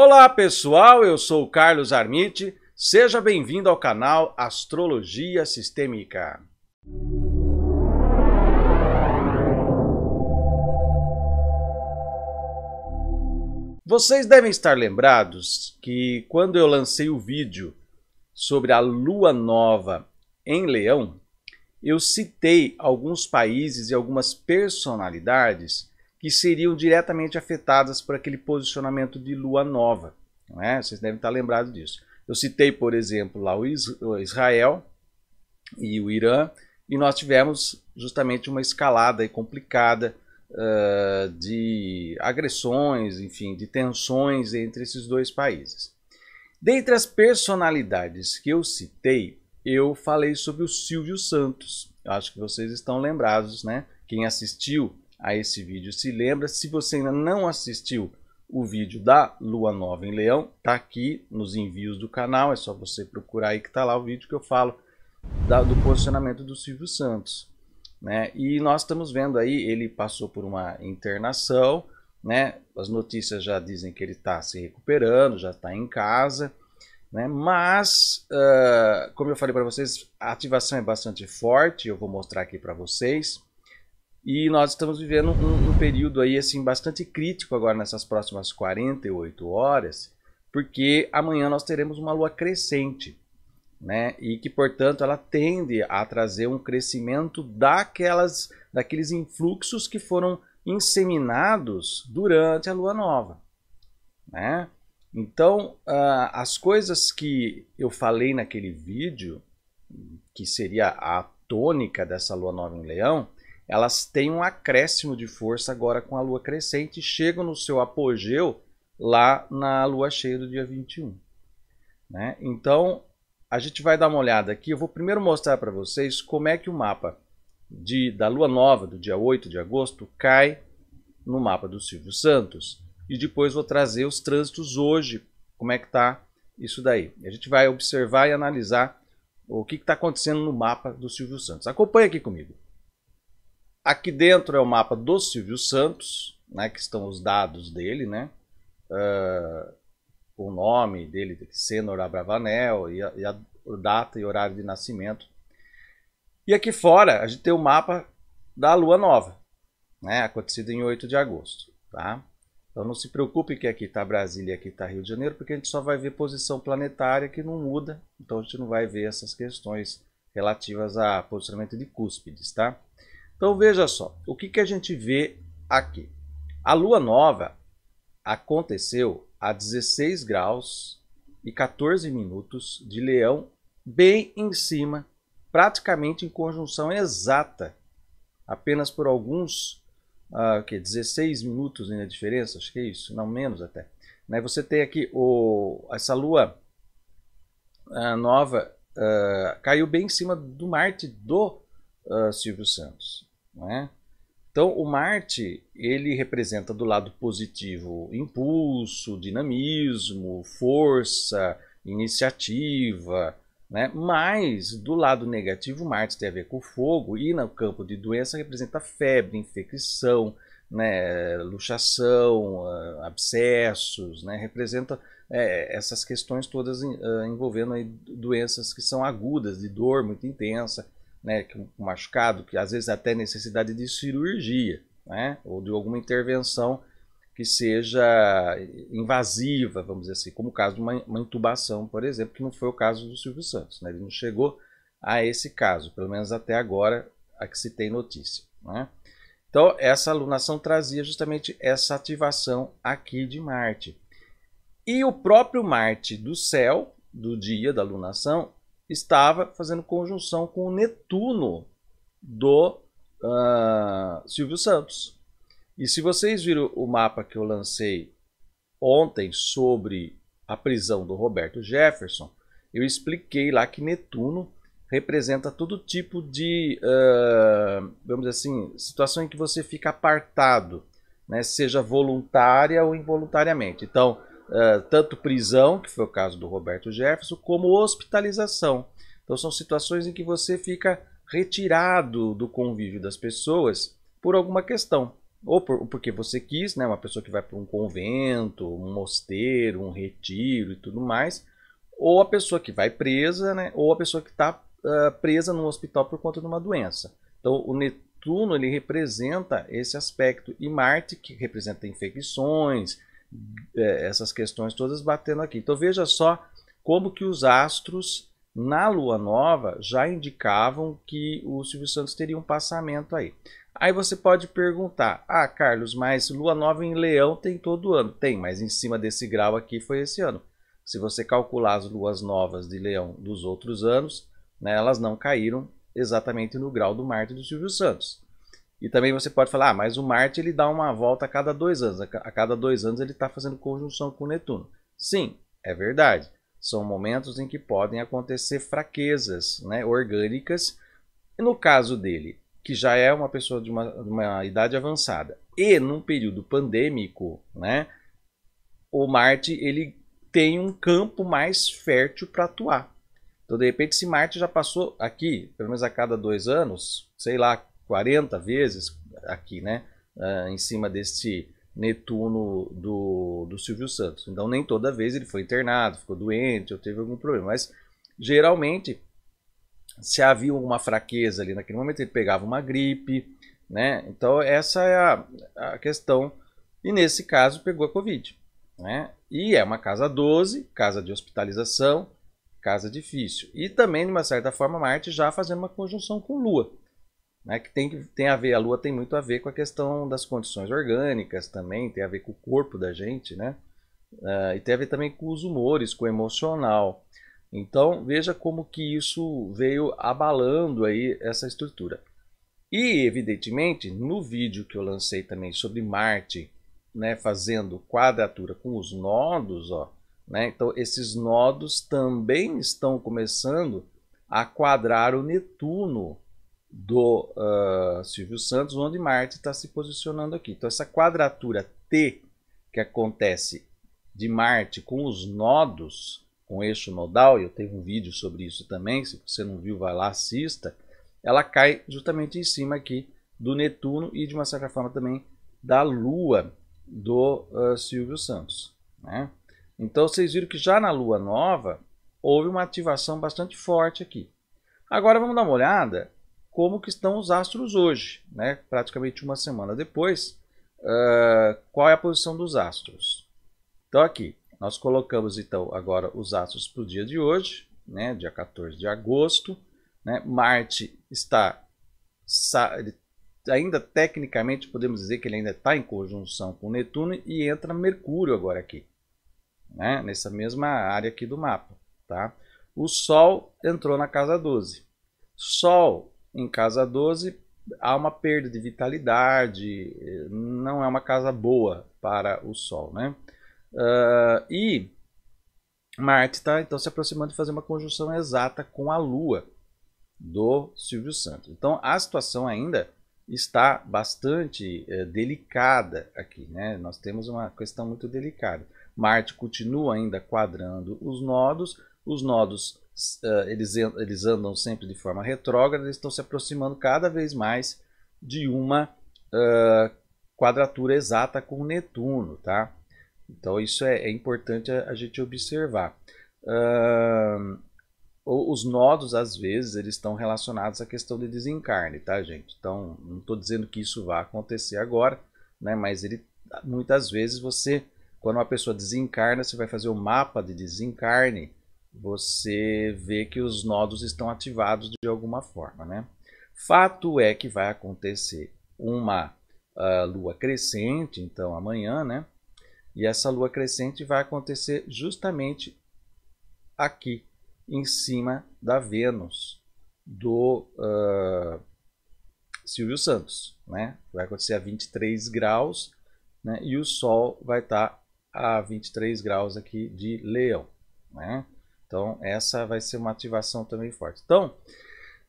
Olá pessoal, eu sou Carlos Armite, seja bem-vindo ao canal Astrologia Sistêmica. Vocês devem estar lembrados que quando eu lancei o vídeo sobre a lua nova em Leão, eu citei alguns países e algumas personalidades que seriam diretamente afetadas por aquele posicionamento de lua nova. É? Vocês devem estar lembrados disso. Eu citei, por exemplo, lá o Israel e o Irã, e nós tivemos justamente uma escalada complicada uh, de agressões, enfim, de tensões entre esses dois países. Dentre as personalidades que eu citei, eu falei sobre o Silvio Santos. Eu acho que vocês estão lembrados, né? Quem assistiu a esse vídeo. Se lembra, se você ainda não assistiu o vídeo da Lua Nova em Leão, tá aqui nos envios do canal, é só você procurar aí que tá lá o vídeo que eu falo da, do posicionamento do Silvio Santos. Né? E nós estamos vendo aí, ele passou por uma internação, né? as notícias já dizem que ele está se recuperando, já está em casa, né? mas, uh, como eu falei para vocês, a ativação é bastante forte, eu vou mostrar aqui para vocês. E nós estamos vivendo um, um, período aí assim bastante crítico agora nessas próximas 48 horas, porque amanhã nós teremos uma lua crescente, né? E que, portanto, ela tende a trazer um crescimento daquelas daqueles influxos que foram inseminados durante a lua nova, né? Então, uh, as coisas que eu falei naquele vídeo, que seria a tônica dessa lua nova em leão, elas têm um acréscimo de força agora com a lua crescente e chegam no seu apogeu lá na lua cheia do dia 21. Né? Então, a gente vai dar uma olhada aqui. Eu vou primeiro mostrar para vocês como é que o mapa de, da lua nova, do dia 8 de agosto, cai no mapa do Silvio Santos. E depois vou trazer os trânsitos hoje, como é que está isso daí. A gente vai observar e analisar o que está acontecendo no mapa do Silvio Santos. Acompanhe aqui comigo. Aqui dentro é o mapa do Silvio Santos, né, que estão os dados dele, né? Uh, o nome dele, Senhor Abravanel, e a, e a data e horário de nascimento. E aqui fora a gente tem o mapa da lua nova, né, acontecida em 8 de agosto, tá? Então não se preocupe que aqui está Brasília e aqui está Rio de Janeiro, porque a gente só vai ver posição planetária que não muda, então a gente não vai ver essas questões relativas a posicionamento de cúspides, tá? Então veja só, o que, que a gente vê aqui? A lua nova aconteceu a 16 graus e 14 minutos de leão, bem em cima, praticamente em conjunção exata, apenas por alguns ah, que 16 minutos ainda diferença, acho que é isso, não menos até. Né, você tem aqui o, essa lua ah, nova uh, caiu bem em cima do Marte do uh, Silvio Santos. Não é? Então, o Marte, ele representa do lado positivo impulso, dinamismo, força, iniciativa, né? Mas do lado negativo, Marte tem a ver com fogo e no campo de doença representa febre, infecção, né? luxação, ah, abscessos, né? Representa é, essas questões todas ah, envolvendo doenças que são agudas, de dor muito intensa, né, machucado, que às vezes até necessidade de cirurgia, né, ou de alguma intervenção que seja invasiva, vamos dizer assim, como o caso de uma, uma intubação, por exemplo, que não foi o caso do Silvio Santos, né, ele não chegou a esse caso, pelo menos até agora a que se tem notícia. Né? Então, essa alunação trazia justamente essa ativação aqui de Marte. E o próprio Marte do céu, do dia da alunação, estava fazendo conjunção com o Netuno do uh, Silvio Santos. E se vocês viram o mapa que eu lancei ontem sobre a prisão do Roberto Jefferson, eu expliquei lá que Netuno representa todo tipo de, uh, vamos dizer assim, situação em que você fica apartado, né? seja voluntária ou involuntariamente. Então, uh, tanto prisão, que foi o caso do Roberto Jefferson, como hospitalização. Então são situações em que você fica retirado do convívio das pessoas por alguma questão. Ou por, porque você quis, né? Uma pessoa que vai para um convento, um mosteiro, um retiro e tudo mais. Ou a pessoa que vai presa, né? Ou a pessoa que está uh, ah, presa num hospital por conta de uma doença. Então o Netuno ele representa esse aspecto e Marte que representa infecções, é, essas questões todas batendo aqui. Então veja só como que os astros na lua nova já indicavam que o Silvio Santos teria um passamento aí. Aí você pode perguntar: "Ah, Carlos, mas lua nova em Leão tem todo ano". Tem, mas em cima desse grau aqui foi esse ano. Se você calcular as luas novas de Leão dos outros anos, né, elas não caíram exatamente no grau do Marte do Silvio Santos. E também você pode falar, ah, mas o Marte ele dá uma volta a cada dois anos. A cada dois anos ele está fazendo conjunção com Netuno. Sim, é verdade. São momentos em que podem acontecer fraquezas né, orgânicas. E no caso dele, que já é uma pessoa de uma, uma idade avançada, e num período pandêmico, né, o Marte ele tem um campo mais fértil para atuar. Então, de repente, se Marte já passou aqui, pelo menos a cada dois anos, sei lá, 40 vezes aqui, né? Uh, em cima deste Netuno do, do Silvio Santos. Então, nem toda vez ele foi internado, ficou doente ou teve algum problema. Mas, geralmente, se havia alguma fraqueza ali naquele momento, ele pegava uma gripe, né? Então, essa é a, a questão. E nesse caso, pegou a Covid, né? E é uma casa 12, casa de hospitalização, casa difícil. E também, de uma certa forma, Marte já fazendo uma conjunção com Lua né, que tem, tem a ver, a Lua tem muito a ver com a questão das condições orgânicas também, tem a ver com o corpo da gente, né? Uh, e tem a ver também com os humores, com o emocional. Então veja como que isso veio abalando aí essa estrutura. E evidentemente no vídeo que eu lancei também sobre Marte, né, fazendo quadratura com os nodos, ó, né, então esses nodos também estão começando a quadrar o Netuno, do uh, Silvio Santos, onde Marte está se posicionando aqui. Então, essa quadratura T que acontece de Marte com os nodos, com eixo nodal, e eu tenho um vídeo sobre isso também, se você não viu, vai lá, assista, ela cai justamente em cima aqui do Netuno e, de uma certa forma, também da Lua do uh, Silvio Santos. Né? Então, vocês viram que já na Lua Nova houve uma ativação bastante forte aqui. Agora, vamos dar uma olhada como que estão os astros hoje, né? praticamente uma semana depois, uh, qual é a posição dos astros. Então aqui, nós colocamos então agora os astros para o dia de hoje, né? dia 14 de agosto. Né? Marte está, ainda tecnicamente podemos dizer que ele ainda está em conjunção com Netuno e entra Mercúrio agora aqui, né? nessa mesma área aqui do mapa. Tá? O Sol entrou na casa 12. Sol em casa 12 há uma perda de vitalidade, não é uma casa boa para o Sol. Né? Uh, e Marte está então se aproximando de fazer uma conjunção exata com a Lua do Silvio Santos. Então a situação ainda está bastante eh, delicada aqui, né? Nós temos uma questão muito delicada. Marte continua ainda quadrando os nodos, os nodos eh, eles, eles andam sempre de forma retrógrada, eles estão se aproximando cada vez mais de uma uh, quadratura exata com Netuno, tá? Então isso é, é importante a, a, gente observar. Uh, os nodos, às vezes, eles estão relacionados à questão de desencarne, tá, gente? Então, não estou dizendo que isso vá acontecer agora, né? Mas ele, muitas vezes você, quando uma pessoa desencarna, você vai fazer o um mapa de desencarne, você vê que os nodos estão ativados de alguma forma. Né? Fato é que vai acontecer uma uh, lua crescente, então amanhã, né? E essa lua crescente vai acontecer justamente aqui, em cima da Vênus do uh, Silvio Santos, né? Vai acontecer a 23 graus, né? E o Sol vai estar tá a 23 graus aqui de Leão, né? Então, essa vai ser uma ativação também forte. Então,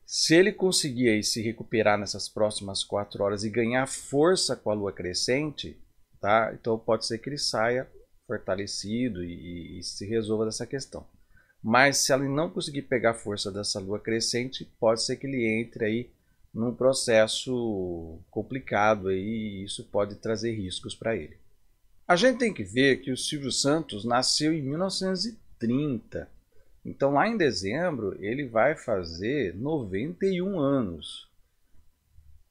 se ele conseguir aí se recuperar nessas próximas quatro horas e ganhar força com a lua crescente, tá? Então pode ser que ele saia fortalecido e, e se resolva dessa questão. Mas se ele não conseguir pegar força dessa lua crescente, pode ser que ele entre aí num processo complicado aí, e isso pode trazer riscos para ele. A gente tem que ver que o Silvio Santos nasceu em 1930 então, lá em dezembro, ele vai fazer 91 anos.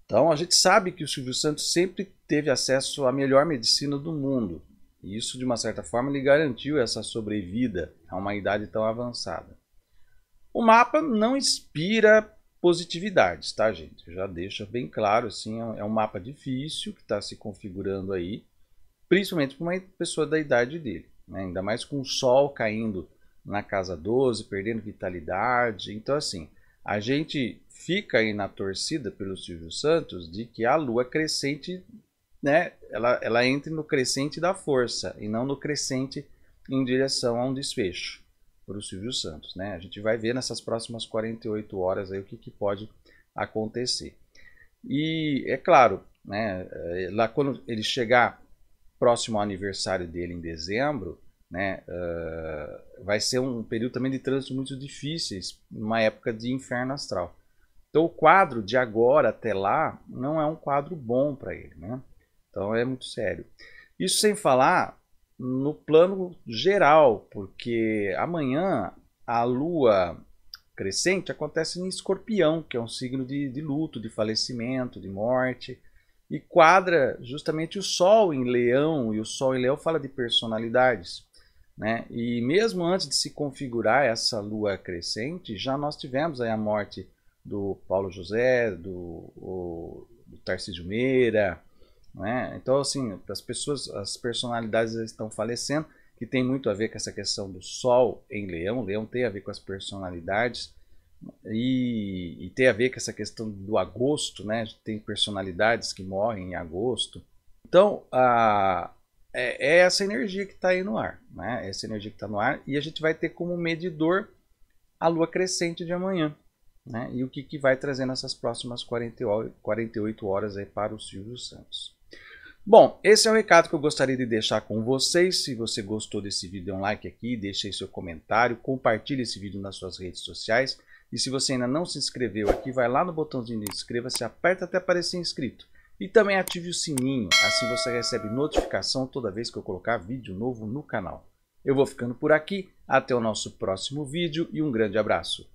Então, a gente sabe que o Silvio Santos sempre teve acesso à melhor medicina do mundo. E isso, de uma certa forma, lhe garantiu essa sobrevida a uma idade tão avançada. O mapa não inspira positividades, tá, gente? já deixa bem claro, assim, é um é mapa difícil que está se configurando aí, principalmente para uma pessoa da idade dele, né? ainda mais com o sol caindo na casa 12, perdendo vitalidade. Então, assim, a gente fica aí na torcida pelo Silvio Santos de que a lua crescente, né, ela, ela entre no crescente da força e não no crescente em direção a um desfecho para o Silvio Santos, né? A gente vai ver nessas próximas 48 horas aí o que, que pode acontecer. E é claro, né, eh, lá quando ele chegar próximo ao aniversário dele em dezembro, né? Uh, vai ser um período também de trânsito muito difíceis, uma época de inferno astral. Então o quadro de agora até lá não é um quadro bom para ele, né? Então é muito sério. Isso sem falar no plano geral, porque amanhã a Lua crescente acontece em Escorpião, que é um signo de, de luto, de falecimento, de morte, e quadra justamente o Sol em Leão, e o Sol em Leão fala de personalidades. Né? E mesmo antes de se configurar essa lua crescente, já nós tivemos a morte do Paulo José, do, o, do Tarcísio Meira. Né? Então, assim, as pessoas, as personalidades estão falecendo, que tem muito a ver com essa questão do Sol em Leão. Leão tem a ver com as personalidades e, e tem a ver com essa questão do agosto, né? Tem personalidades que morrem em agosto. Então, a, é, é essa energia que está aí no ar, né? É essa energia que está no ar e a gente vai ter como medidor a lua crescente de amanhã, né? E o que, que vai trazer nessas próximas 48 horas aí para o Silvio Santos. Bom, esse é o recado que eu gostaria de deixar com vocês. Se você gostou desse vídeo, dê um like aqui, deixe aí seu comentário, compartilhe esse vídeo nas suas redes sociais. E se você ainda não se inscreveu aqui, vai lá no botãozinho de inscreva-se, aperta até aparecer inscrito. E também ative o sininho, assim você recebe notificação toda vez que eu colocar vídeo novo no canal. Eu vou ficando por aqui, até o nosso próximo vídeo e um grande abraço.